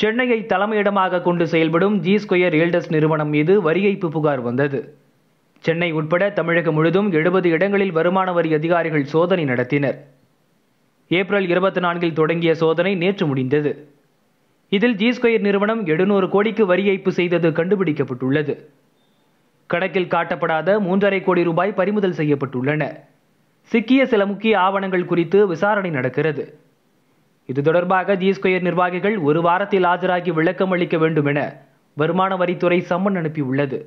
சென்னையை தலைமையிடமாக கொண்டு செயல்படும் ஜி ஸ்கொயர் ஏல்டஸ் நிறுவனம் மீது வரி ஏய்ப்பு புகார் வந்தது சென்னை உட்பட தமிழகம் முழுதும் எழுபது இடங்களில் வருமான வரி அதிகாரிகள் சோதனை நடத்தினர் ஏப்ரல் இருபத்தி நான்கில் தொடங்கிய சோதனை நேற்று முடிந்தது இதில் ஜி ஸ்கொயர் நிறுவனம் எழுநூறு கோடிக்கு வரி ஏய்ப்பு செய்தது கண்டுபிடிக்கப்பட்டுள்ளது கணக்கில் காட்டப்படாத மூன்றரை கோடி ரூபாய் பறிமுதல் செய்யப்பட்டுள்ளன சிக்கிய சில முக்கிய ஆவணங்கள் குறித்து விசாரணை நடக்கிறது இது தொடர்பாக ஜி ஸ்கொயர் நிர்வாகிகள் ஒரு வாரத்தில் ஆஜராகி விளக்கம் அளிக்க வேண்டும் என வருமான வரித்துறை சம்மன் அனுப்பியுள்ளது